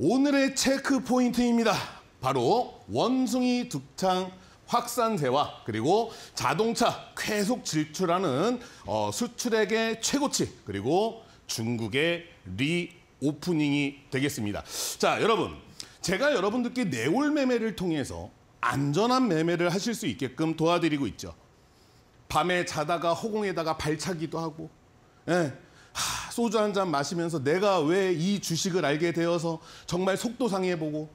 오늘의 체크 포인트입니다. 바로 원숭이 두창 확산세와 그리고 자동차 계속 질출하는 어, 수출액의 최고치 그리고 중국의 리오프닝이 되겠습니다. 자, 여러분. 제가 여러분들께 내월 매매를 통해서 안전한 매매를 하실 수 있게끔 도와드리고 있죠. 밤에 자다가 허공에다가 발차기도 하고 예, 소주 한 잔 마시면서 내가 왜 이 주식을 알게 되어서 정말 속도 상해보고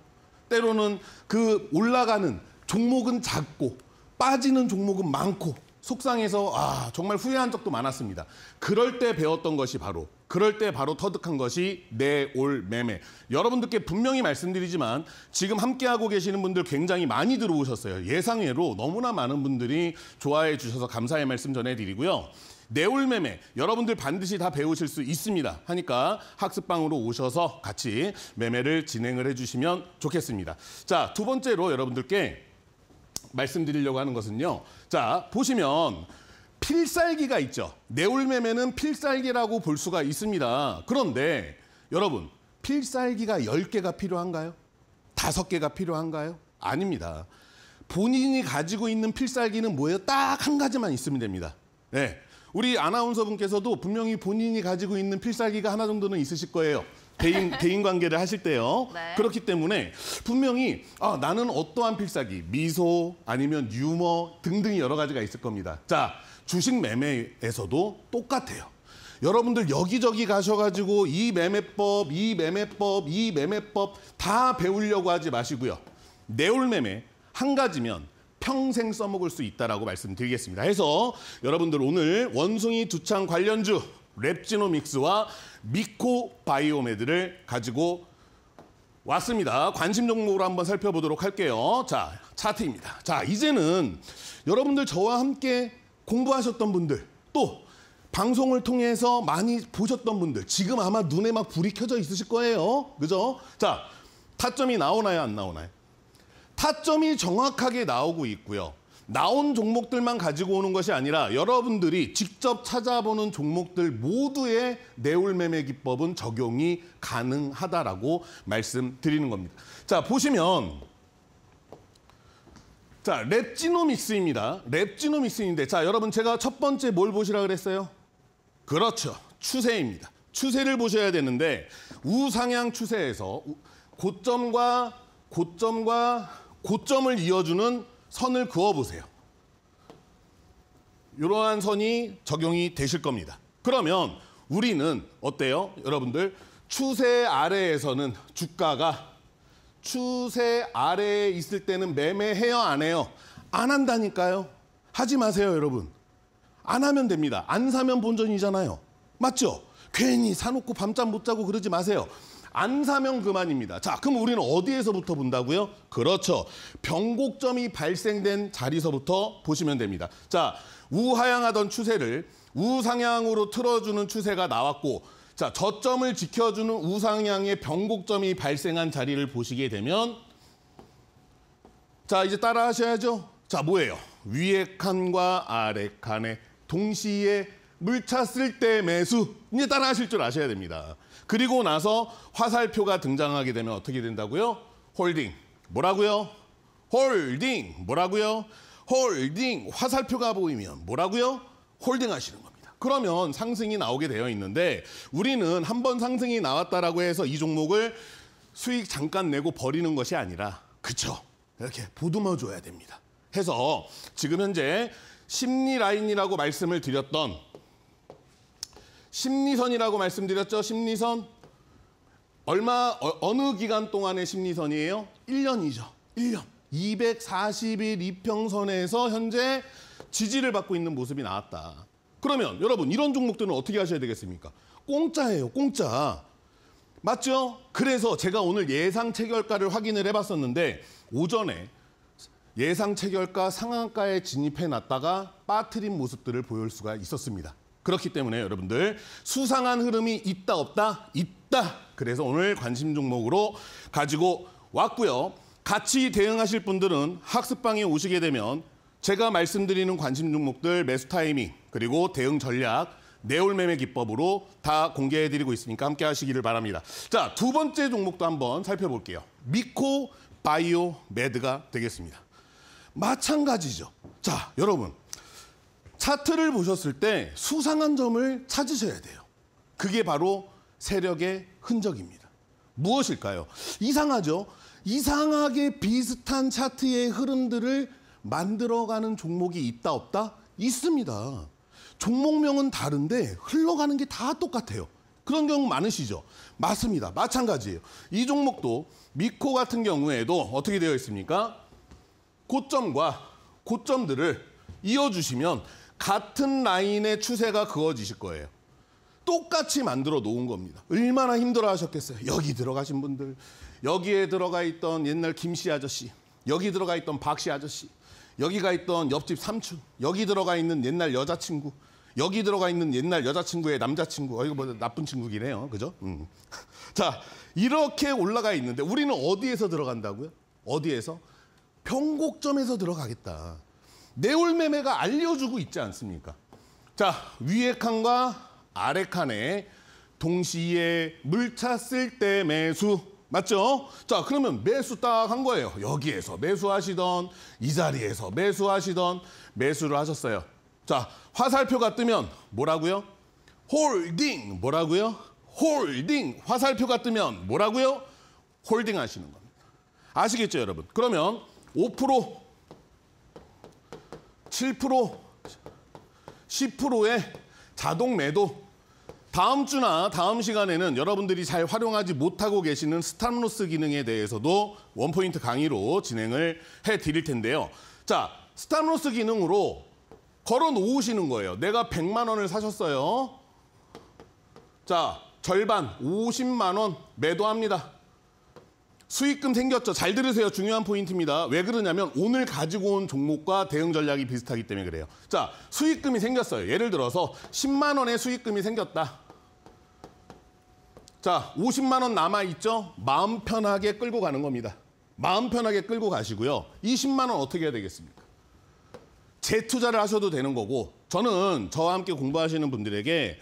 때로는 그 올라가는 종목은 작고 빠지는 종목은 많고 속상해서 아 정말 후회한 적도 많았습니다. 그럴 때 배웠던 것이 바로 그럴 때 바로 터득한 것이 내 올 매매. 여러분들께 분명히 말씀드리지만 지금 함께하고 계시는 분들 굉장히 많이 들어오셨어요. 예상외로 너무나 많은 분들이 좋아해 주셔서 감사의 말씀 전해드리고요. 내울매매 여러분들 반드시 다 배우실 수 있습니다. 하니까 학습방으로 오셔서 같이 매매를 진행을 해주시면 좋겠습니다. 자, 두 번째로 여러분들께 말씀드리려고 하는 것은요. 자, 보시면 필살기가 있죠. 내울매매는 필살기라고 볼 수가 있습니다. 그런데 여러분, 필살기가 10개가 필요한가요? 5개가 필요한가요? 아닙니다. 본인이 가지고 있는 필살기는 뭐예요? 딱 한 가지만 있으면 됩니다. 네. 우리 아나운서 분께서도 분명히 본인이 가지고 있는 필살기가 하나 정도는 있으실 거예요. 대인, 대인 관계를 하실 때요. 네. 그렇기 때문에 분명히 아, 나는 어떠한 필살기, 미소 아니면 유머 등등 여러 가지가 있을 겁니다. 자, 주식 매매에서도 똑같아요. 여러분들 여기저기 가셔가지고 이 매매법, 이 매매법, 이 매매법 다 배우려고 하지 마시고요. 내 올 매매 한 가지면 평생 써먹을 수 있다라고 말씀드리겠습니다. 해서 여러분들 오늘 원숭이 두창 관련주 랩지노믹스와 미코바이오메드를 가지고 왔습니다. 관심 종목으로 한번 살펴보도록 할게요. 자, 차트입니다. 자, 이제는 여러분들 저와 함께 공부하셨던 분들 또 방송을 통해서 많이 보셨던 분들 지금 아마 눈에 막 불이 켜져 있으실 거예요. 그죠? 자, 타점이 나오나요 안 나오나요? 타점이 정확하게 나오고 있고요. 나온 종목들만 가지고 오는 것이 아니라 여러분들이 직접 찾아보는 종목들 모두의 내울 매매 기법은 적용이 가능하다라고 말씀드리는 겁니다. 자, 보시면 자, 랩지노믹스입니다. 랩지노믹스인데 자, 여러분 제가 첫 번째 뭘 보시라 그랬어요? 그렇죠. 추세입니다. 추세를 보셔야 되는데 우상향 추세에서 고점과 고점과 고점을 이어주는 선을 그어보세요. 이러한 선이 적용이 되실 겁니다. 그러면 우리는 어때요? 여러분들 추세 아래에서는 주가가 추세 아래에 있을 때는 매매해요 안 해요? 안 한다니까요. 하지 마세요 여러분. 안 하면 됩니다. 안 사면 본전이잖아요. 맞죠? 괜히 사놓고 밤잠 못 자고 그러지 마세요. 안 사면 그만입니다. 자, 그럼 우리는 어디에서부터 본다고요? 그렇죠. 변곡점이 발생된 자리서부터 보시면 됩니다. 자, 우하향하던 추세를 우상향으로 틀어주는 추세가 나왔고 자, 저점을 지켜주는 우상향의 변곡점이 발생한 자리를 보시게 되면 자, 이제 따라 하셔야죠. 자, 뭐예요? 위에 칸과 아래 칸의 동시에 물차쓸때 매수 이제 따라하실 줄 아셔야 됩니다. 그리고 나서 화살표가 등장하게 되면 어떻게 된다고요? 홀딩 뭐라고요? 홀딩 뭐라고요? 홀딩 화살표가 보이면 뭐라고요? 홀딩 하시는 겁니다. 그러면 상승이 나오게 되어 있는데 우리는 한 번 상승이 나왔다라고 해서 이 종목을 수익 잠깐 내고 버리는 것이 아니라 그쵸 이렇게 보듬어 줘야 됩니다. 해서 지금 현재 심리 라인이라고 말씀을 드렸던 심리선이라고 말씀드렸죠. 심리선. 얼마 어, 어느 기간 동안의 심리선이에요? 1년이죠. 1년. 240일 이평선에서 현재 지지를 받고 있는 모습이 나왔다. 그러면 여러분 이런 종목들은 어떻게 하셔야 되겠습니까? 공짜예요, 공짜. 맞죠? 그래서 제가 오늘 예상 체결가를 확인을 해봤었는데 오전에 예상 체결가 상한가에 진입해 놨다가 빠트린 모습들을 보일 수가 있었습니다. 그렇기 때문에 여러분들 수상한 흐름이 있다 없다 있다. 그래서 오늘 관심 종목으로 가지고 왔고요. 같이 대응하실 분들은 학습방에 오시게 되면 제가 말씀드리는 관심 종목들 매수 타이밍 그리고 대응 전략 내올 매매 기법으로 다 공개해드리고 있으니까 함께 하시기를 바랍니다. 자, 두 번째 종목도 한번 살펴볼게요. 미코 바이오 매드가 되겠습니다. 마찬가지죠. 자, 여러분. 차트를 보셨을 때 수상한 점을 찾으셔야 돼요. 그게 바로 세력의 흔적입니다. 무엇일까요? 이상하죠? 이상하게 비슷한 차트의 흐름들을 만들어가는 종목이 있다 없다? 있습니다. 종목명은 다른데 흘러가는 게 다 똑같아요. 그런 경우 많으시죠? 맞습니다. 마찬가지예요. 이 종목도 미코 같은 경우에도 어떻게 되어 있습니까? 고점과 고점들을 이어주시면 같은 라인의 추세가 그어지실 거예요. 똑같이 만들어 놓은 겁니다. 얼마나 힘들어 하셨겠어요. 여기 들어가신 분들, 여기에 들어가 있던 옛날 김씨 아저씨, 여기 들어가 있던 박씨 아저씨, 여기가 있던 옆집 삼촌, 여기 들어가 있는 옛날 여자친구, 여기 들어가 있는 옛날 여자친구의 남자친구, 어, 이거 뭐 나쁜 친구긴 네요 그죠? 음. 자, 이렇게 올라가 있는데 우리는 어디에서 들어간다고요? 어디에서? 변곡점에서 들어가겠다. 내올매매가 알려주고 있지 않습니까? 자, 위에 칸과 아래 칸에 동시에 물 찼을 때 매수 맞죠? 자, 그러면 매수 딱 한 거예요. 여기에서 매수하시던 이 자리에서 매수하시던 매수를 하셨어요. 자, 화살표가 뜨면 뭐라고요? 홀딩 뭐라고요? 홀딩 화살표가 뜨면 뭐라고요? 홀딩 하시는 겁니다. 아시겠죠, 여러분? 그러면 5% 7% 10%의 자동 매도 다음 주나 다음 시간에는 여러분들이 잘 활용하지 못하고 계시는 스탑로스 기능에 대해서도 원포인트 강의로 진행을 해드릴 텐데요. 자, 스탑로스 기능으로 걸어 놓으시는 거예요. 내가 100만 원을 사셨어요. 자, 절반 50만 원 매도합니다. 수익금 생겼죠. 잘 들으세요. 중요한 포인트입니다. 왜 그러냐면 오늘 가지고 온 종목과 대응 전략이 비슷하기 때문에 그래요. 자, 수익금이 생겼어요. 예를 들어서 10만 원의 수익금이 생겼다. 자, 50만 원 남아 있죠? 마음 편하게 끌고 가는 겁니다. 마음 편하게 끌고 가시고요. 20만 원 어떻게 해야 되겠습니까? 재투자를 하셔도 되는 거고 저는 저와 함께 공부하시는 분들에게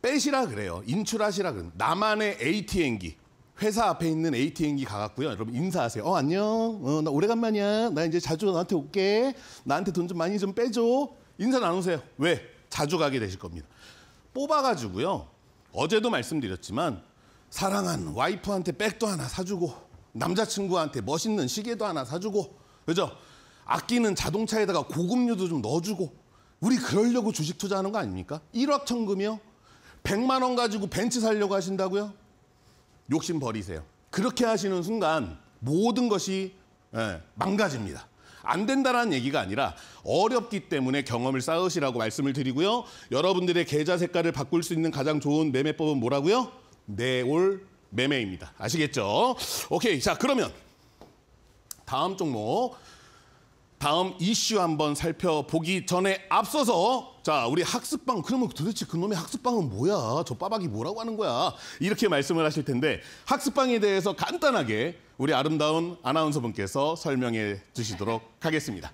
빼시라 그래요. 인출하시라 그래요. 나만의 ATM기. 회사 앞에 있는 ATM기 가갖고요. 여러분 인사하세요. 어 안녕. 어, 나 오래간만이야. 나 이제 자주 나한테 올게. 나한테 돈 좀 많이 좀 빼줘. 인사 나누세요. 왜? 자주 가게 되실 겁니다. 뽑아가지고요. 어제도 말씀드렸지만 사랑한 와이프한테 백도 하나 사주고 남자친구한테 멋있는 시계도 하나 사주고 그죠? 아끼는 자동차에다가 고급류도 좀 넣어주고 우리 그러려고 주식 투자하는 거 아닙니까? 일확천금이요? 백만원 가지고 벤츠 살려고 하신다고요? 욕심 버리세요. 그렇게 하시는 순간 모든 것이 예, 망가집니다. 안 된다라는 얘기가 아니라 어렵기 때문에 경험을 쌓으시라고 말씀을 드리고요. 여러분들의 계좌 색깔을 바꿀 수 있는 가장 좋은 매매법은 뭐라고요? 내올 매매입니다. 아시겠죠? 오케이. 자, 그러면 다음 종목 다음 이슈 한번 살펴보기 전에 앞서서 자 우리 학습방 그러면 도대체 그놈의 학습방은 뭐야 저 빠박이 뭐라고 하는 거야 이렇게 말씀을 하실 텐데 학습방에 대해서 간단하게 우리 아름다운 아나운서분께서 설명해 주시도록 하겠습니다.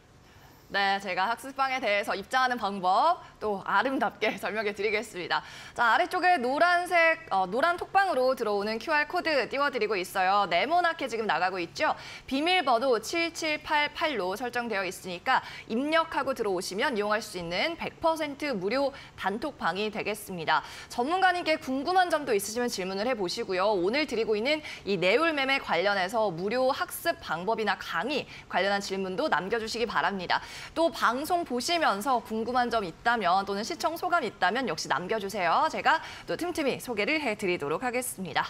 네, 제가 학습방에 대해서 입장하는 방법 또 아름답게 설명해 드리겠습니다. 자, 아래쪽에 노란색, 어, 노란 톡방으로 들어오는 QR코드 띄워드리고 있어요. 네모나게 지금 나가고 있죠? 비밀번호 7788로 설정되어 있으니까 입력하고 들어오시면 이용할 수 있는 100% 무료 단톡방이 되겠습니다. 전문가님께 궁금한 점도 있으시면 질문을 해보시고요. 오늘 드리고 있는 이 내울매매 관련해서 무료 학습 방법이나 강의 관련한 질문도 남겨주시기 바랍니다. 또 방송 보시면서 궁금한 점 있다면 또는 시청 소감 있다면 역시 남겨주세요. 제가 또 틈틈이 소개를 해드리도록 하겠습니다.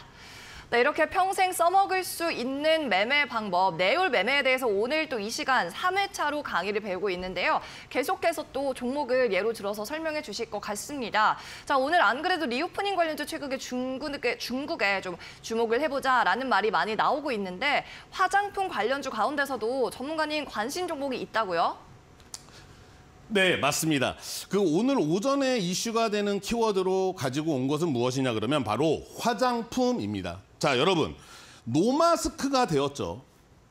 네, 이렇게 평생 써먹을 수 있는 매매 방법, 내올 매매에 대해서 오늘 또 이 시간 3회차로 강의를 배우고 있는데요. 계속해서 또 종목을 예로 들어서 설명해 주실 것 같습니다. 자, 오늘 안 그래도 리오프닝 관련주 최근에 중국에, 중국에 좀 주목을 해보자라는 말이 많이 나오고 있는데 화장품 관련주 가운데서도 전문가님 관심 종목이 있다고요? 네, 맞습니다. 그 오늘 오전에 이슈가 되는 키워드로 가지고 온 것은 무엇이냐 그러면 바로 화장품입니다. 자, 여러분. 노마스크가 되었죠.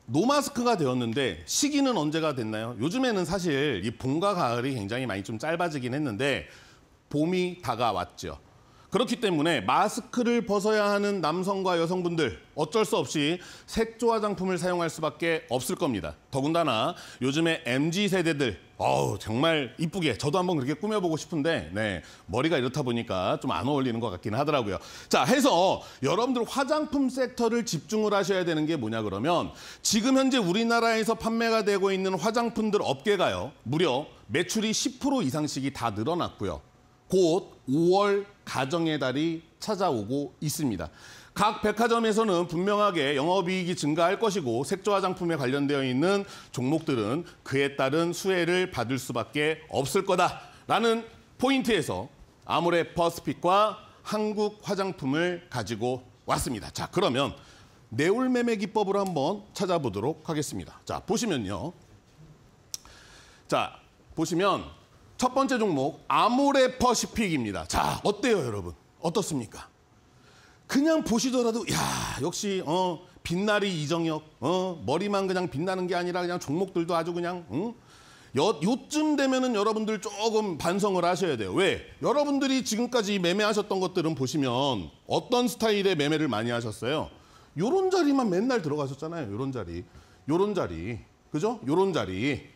노마스크가 되었는데 시기는 언제가 됐나요? 요즘에는 사실 이 봄과 가을이 굉장히 많이 좀 짧아지긴 했는데 봄이 다가왔죠. 그렇기 때문에 마스크를 벗어야 하는 남성과 여성분들 어쩔 수 없이 색조 화장품을 사용할 수밖에 없을 겁니다. 더군다나 요즘에 MZ 세대들 어우 정말 이쁘게 저도 한번 그렇게 꾸며보고 싶은데 네 머리가 이렇다 보니까 좀 안 어울리는 것 같긴 하더라고요. 자 해서 여러분들 화장품 섹터를 집중을 하셔야 되는 게 뭐냐 그러면 지금 현재 우리나라에서 판매가 되고 있는 화장품들 업계가요 무려 매출이 10% 이상씩이 다 늘어났고요. 곧 5월 가정의 달이 찾아오고 있습니다. 각 백화점에서는 분명하게 영업이익이 증가할 것이고 색조 화장품에 관련되어 있는 종목들은 그에 따른 수혜를 받을 수밖에 없을 거다라는 포인트에서 아모레 퍼스픽과 한국 화장품을 가지고 왔습니다. 자, 그러면 내올 매매 기법으로 한번 찾아보도록 하겠습니다. 자, 보시면요. 자, 보시면 첫 번째 종목 아모레퍼시픽입니다. 자, 어때요, 여러분? 어떻습니까? 그냥 보시더라도 야, 역시 어, 빛나리 이정혁. 어, 머리만 그냥 빛나는 게 아니라 그냥 종목들도 아주 그냥 응? 요, 요쯤 되면은 여러분들 조금 반성을 하셔야 돼요. 왜? 여러분들이 지금까지 매매하셨던 것들은 보시면 어떤 스타일의 매매를 많이 하셨어요? 요런 자리만 맨날 들어가셨잖아요. 요런 자리. 요런 자리. 그죠? 요런 자리.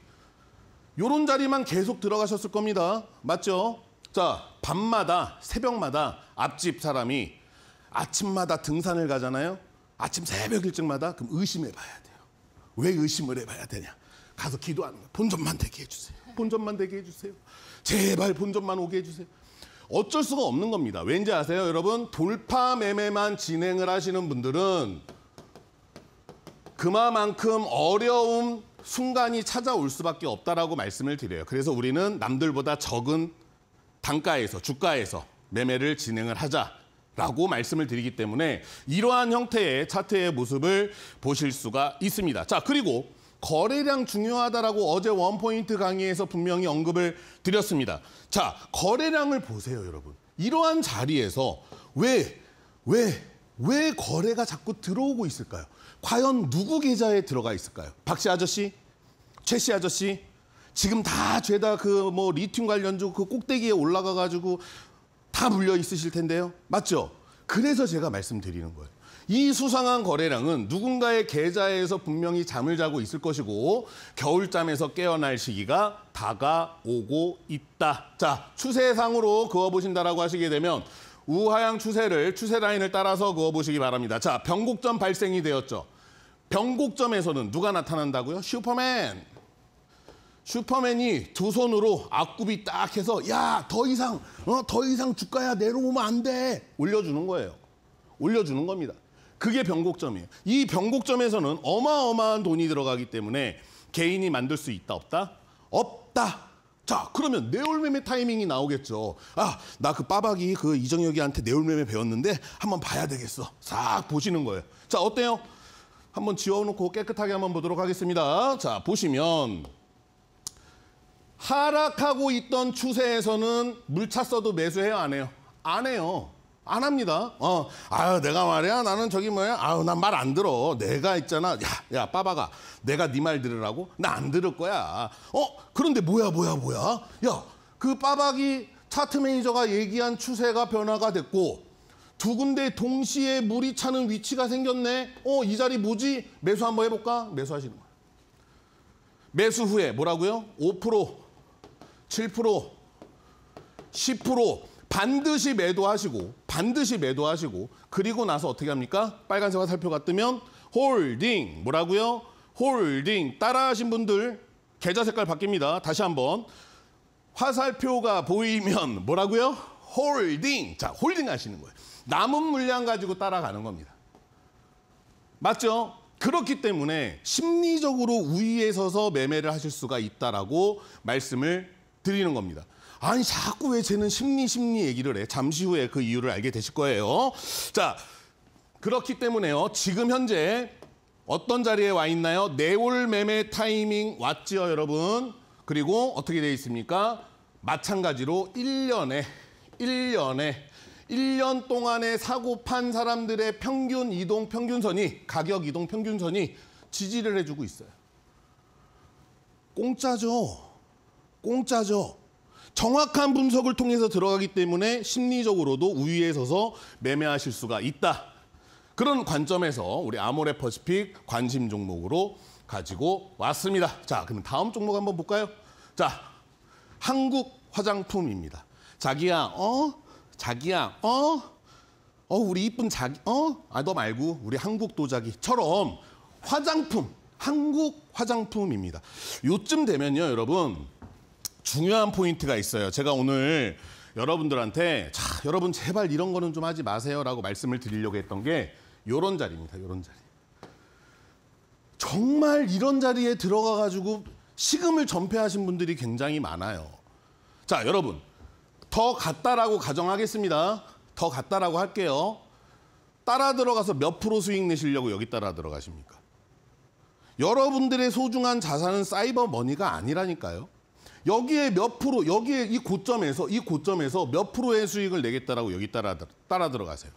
요런 자리만 계속 들어가셨을 겁니다. 맞죠? 자, 밤마다, 새벽마다 앞집 사람이 아침마다 등산을 가잖아요. 아침 새벽 일찍마다 그럼 의심해 봐야 돼요. 왜 의심을 해 봐야 되냐? 가서 기도하는 거예 본전만 되게 해주세요. 본전만 되게 해주세요. 제발 본전만 오게 해주세요. 어쩔 수가 없는 겁니다. 왠지 아세요, 여러분? 돌파 매매만 진행을 하시는 분들은 그만큼 어려운 순간이 찾아올 수밖에 없다라고 말씀을 드려요. 그래서 우리는 남들보다 적은 단가에서 주가에서 매매를 진행을 하자라고 말씀을 드리기 때문에 이러한 형태의 차트의 모습을 보실 수가 있습니다. 자, 그리고 거래량 중요하다라고 어제 원포인트 강의에서 분명히 언급을 드렸습니다. 자, 거래량을 보세요, 여러분. 이러한 자리에서 왜, 왜, 왜 거래가 자꾸 들어오고 있을까요? 과연 누구 계좌에 들어가 있을까요? 박 씨 아저씨, 최 씨 아저씨, 지금 다 죄다 그 뭐 리튬 관련주 그 꼭대기에 올라가 가지고 다 물려 있으실 텐데요. 맞죠? 그래서 제가 말씀드리는 거예요. 이 수상한 거래량은 누군가의 계좌에서 분명히 잠을 자고 있을 것이고 겨울잠에서 깨어날 시기가 다가오고 있다. 자, 추세상으로 그어보신다라고 하시게 되면 우하향 추세를 추세 라인을 따라서 그어보시기 바랍니다. 자, 변곡점 발생이 되었죠. 변곡점에서는 누가 나타난다고요? 슈퍼맨. 슈퍼맨이 두 손으로 앞굽이 딱 해서 야 더 이상 어, 더 이상 주가야 내려오면 안 돼 올려주는 거예요. 올려주는 겁니다. 그게 변곡점이에요. 이 변곡점에서는 어마어마한 돈이 들어가기 때문에 개인이 만들 수 있다 없다? 없다. 자 그러면 내올매매 타이밍이 나오겠죠. 아나 그 빠박이 그 이정혁이한테 내올매매 배웠는데 한번 봐야 되겠어. 싹 보시는 거예요. 자 어때요? 한번 지워놓고 깨끗하게 한번 보도록 하겠습니다. 자, 보시면 하락하고 있던 추세에서는 물차써도 매수해요, 안 해요? 안 해요. 안 합니다. 어, 아유, 내가 말이야. 나는 저기 뭐야. 아유, 난말 안 들어. 내가 있잖아. 야, 야, 빠바가. 내가 네 말 들으라고? 나 안 들을 거야. 어, 그런데 뭐야, 뭐야, 뭐야? 야, 그 빠박이 차트 매니저가 얘기한 추세가 변화가 됐고, 두 군데 동시에 물이 차는 위치가 생겼네. 어, 이 자리 뭐지? 매수 한번 해볼까? 매수하시는 거예요. 매수 후에 뭐라고요? 5%, 7%, 10% 반드시 매도하시고 반드시 매도하시고 그리고 나서 어떻게 합니까? 빨간색 화살표가 뜨면 홀딩 뭐라고요? 홀딩 따라하신 분들 계좌 색깔 바뀝니다. 다시 한번 화살표가 보이면 뭐라고요? 홀딩 자 홀딩 하시는 거예요. 남은 물량 가지고 따라가는 겁니다. 맞죠? 그렇기 때문에 심리적으로 우위에 서서 매매를 하실 수가 있다라고 말씀을 드리는 겁니다. 아니 자꾸 왜 쟤는 심리 심리 얘기를 해? 잠시 후에 그 이유를 알게 되실 거예요. 자, 그렇기 때문에요. 지금 현재 어떤 자리에 와 있나요? 네올 매매 타이밍 왔지요, 여러분. 그리고 어떻게 되어 있습니까? 마찬가지로 1년에 1년에 1년 동안에 사고 판 사람들의 평균 이동 평균선이 가격 이동 평균선이 지지를 해주고 있어요. 공짜죠. 공짜죠. 정확한 분석을 통해서 들어가기 때문에 심리적으로도 우위에 서서 매매하실 수가 있다. 그런 관점에서 우리 아모레 퍼시픽 관심 종목으로 가지고 왔습니다. 자, 그럼 다음 종목 한번 볼까요? 자, 한국 화장품입니다. 자기야, 어? 자기야, 어? 어, 우리 이쁜 자기, 어? 아, 너 말고 우리 한국 도자기처럼 화장품, 한국 화장품입니다. 요쯤 되면요, 여러분. 중요한 포인트가 있어요. 제가 오늘 여러분들한테 자, 여러분 제발 이런 거는 좀 하지 마세요라고 말씀을 드리려고 했던 게 요런 자리입니다. 요런 자리. 정말 이런 자리에 들어가 가지고 식음을 전폐하신 분들이 굉장히 많아요. 자, 여러분. 더 같다라고 가정하겠습니다. 더 같다라고 할게요. 따라 들어가서 몇 프로 수익 내시려고 여기 따라 들어가십니까? 여러분들의 소중한 자산은 사이버 머니가 아니라니까요. 여기에 몇 프로, 여기에 이 고점에서, 이 고점에서 몇 프로의 수익을 내겠다라고 여기 따라, 따라 들어가세요.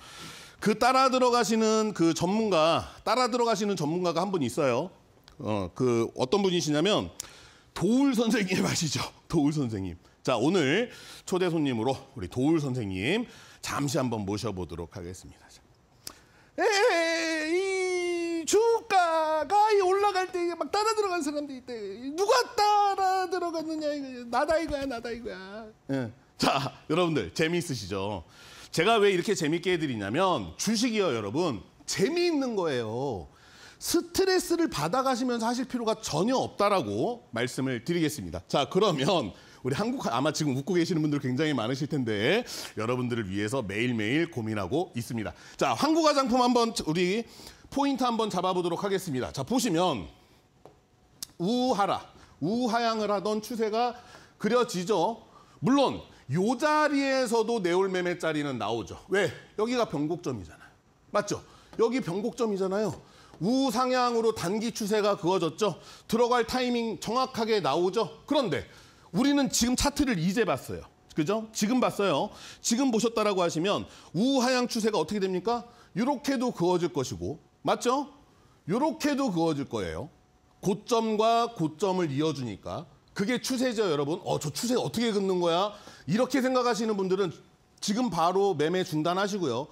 그 따라 들어가시는 그 전문가, 따라 들어가시는 전문가가 한 분 있어요. 어, 그 어떤 분이시냐면 도울 선생님 아시죠? 도울 선생님. 자, 오늘 초대 손님으로 우리 도울 선생님 잠시 한번 모셔보도록 하겠습니다. 에이, 주가가 올라갈 때 막 따라 들어간 사람들 있대. 누가 따라 들어갔느냐 나다 이거야 나다 이거야. 예. 자, 여러분들 재미있으시죠? 제가 왜 이렇게 재밌게 해드리냐면 주식이요, 여러분 재미있는 거예요. 스트레스를 받아가시면서 하실 필요가 전혀 없다라고 말씀을 드리겠습니다. 자, 그러면 우리 한국 아마 지금 웃고 계시는 분들 굉장히 많으실 텐데 여러분들을 위해서 매일매일 고민하고 있습니다. 자, 한국 화장품 한번 우리 포인트 한번 잡아보도록 하겠습니다. 자, 보시면 우하라, 우하향을 하던 추세가 그려지죠. 물론 요 자리에서도 네올매매 자리는 나오죠. 왜? 여기가 변곡점이잖아요. 맞죠? 여기 변곡점이잖아요. 우상향으로 단기 추세가 그어졌죠. 들어갈 타이밍 정확하게 나오죠. 그런데 우리는 지금 차트를 이제 봤어요. 그죠? 지금 봤어요. 지금 보셨다라고 하시면 우하향 추세가 어떻게 됩니까? 이렇게도 그어질 것이고 맞죠? 이렇게도 그어질 거예요. 고점과 고점을 이어주니까 그게 추세죠, 여러분. 어, 저 추세 어떻게 긋는 거야? 이렇게 생각하시는 분들은 지금 바로 매매 중단하시고요.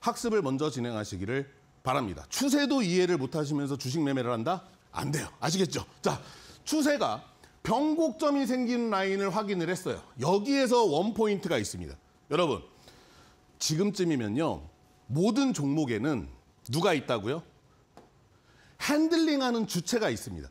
학습을 먼저 진행하시기를 바랍니다. 추세도 이해를 못 하시면서 주식 매매를 한다? 안 돼요. 아시겠죠? 자, 추세가 변곡점이 생긴 라인을 확인을 했어요. 여기에서 원포인트가 있습니다. 여러분, 지금쯤이면요. 모든 종목에는 누가 있다고요? 핸들링하는 주체가 있습니다.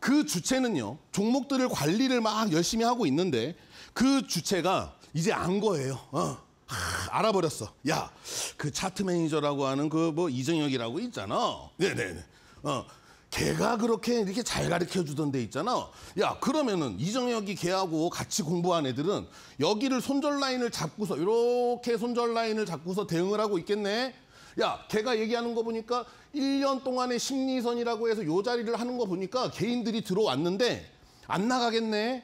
그 주체는요. 종목들을 관리를 막 열심히 하고 있는데 그 주체가 이제 안 거예요. 어. 하, 알아버렸어. 야, 그 차트 매니저라고 하는 그 뭐 이정혁이라고 있잖아. 네네네. 어. 걔가 그렇게 이렇게 잘 가르쳐 주던 데 있잖아. 야, 그러면은 이정혁이 걔하고 같이 공부한 애들은 여기를 손절 라인을 잡고서 이렇게 손절 라인을 잡고서 대응을 하고 있겠네. 야, 걔가 얘기하는 거 보니까 1년 동안의 심리선이라고 해서 요 자리를 하는 거 보니까 개인들이 들어왔는데 안 나가겠네.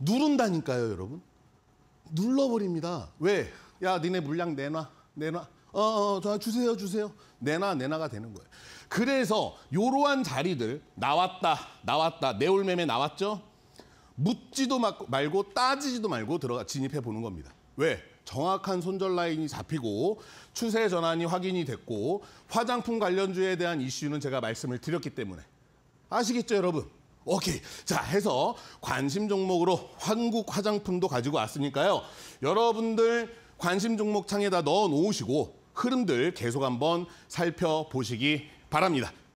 누른다니까요, 여러분. 눌러버립니다. 왜? 야, 니네 물량 내놔. 내놔. 어, 다 어, 어, 주세요, 주세요. 내놔, 내놔가 되는 거예요. 그래서 요러한 자리들 나왔다, 나왔다, 내올매매 나왔죠? 묻지도 말고 따지지도 말고 들어가 진입해 보는 겁니다. 왜? 정확한 손절 라인이 잡히고 추세 전환이 확인이 됐고 화장품 관련주에 대한 이슈는 제가 말씀을 드렸기 때문에 아시겠죠, 여러분? 오케이. 자, 해서 관심 종목으로 한국 화장품도 가지고 왔으니까요. 여러분들 관심 종목 창에다 넣어 놓으시고 흐름들 계속 한번 살펴보시기 바랍니다.